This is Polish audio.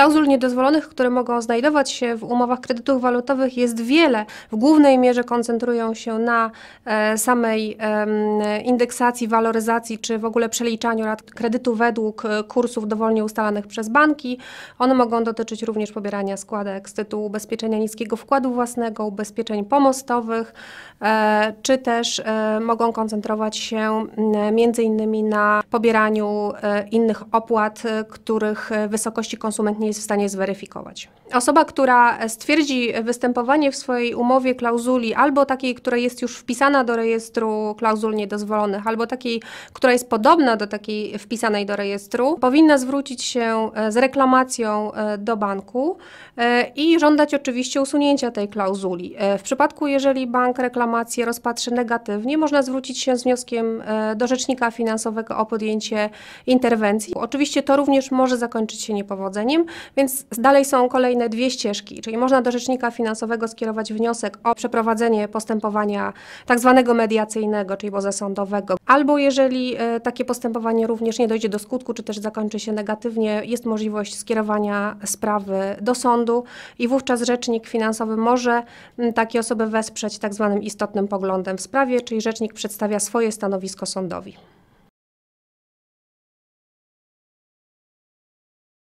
Klauzul niedozwolonych, które mogą znajdować się w umowach kredytów walutowych jest wiele. W głównej mierze koncentrują się na e, samej indeksacji, waloryzacji czy w ogóle przeliczaniu rat kredytu według e, kursów dowolnie ustalanych przez banki. One mogą dotyczyć również pobierania składek z tytułu ubezpieczenia niskiego wkładu własnego, ubezpieczeń pomostowych, e, czy też mogą koncentrować się mm, między innymi na pobieraniu innych opłat, których wysokości konsument nie jest w stanie zweryfikować. Osoba, która stwierdzi występowanie w swojej umowie klauzuli albo takiej, która jest już wpisana do rejestru klauzul niedozwolonych, albo takiej, która jest podobna do takiej wpisanej do rejestru, powinna zwrócić się e, z reklamacją e, do banku e, i żądać oczywiście usunięcia tej klauzuli. W przypadku, jeżeli bank reklamację rozpatrzy negatywnie, można zwrócić się z wnioskiem do rzecznika finansowego o podjęcie interwencji. Oczywiście to również może zakończyć się niepowodzeniem, więc dalej są kolejne dwie ścieżki, czyli można do rzecznika finansowego skierować wniosek o przeprowadzenie postępowania tak zwanego mediacyjnego, czyli pozasądowego, albo jeżeli e, takie postępowanie również nie dojdzie do skutku, czy też zakończy się negatywnie, jest możliwość skierowania sprawy do sądu i wówczas rzecznik finansowy może takie osoby wesprzeć tak zwanym istotnym poglądem w sprawie, czyli rzecznik przedstawia swoje stanowisko sądowi.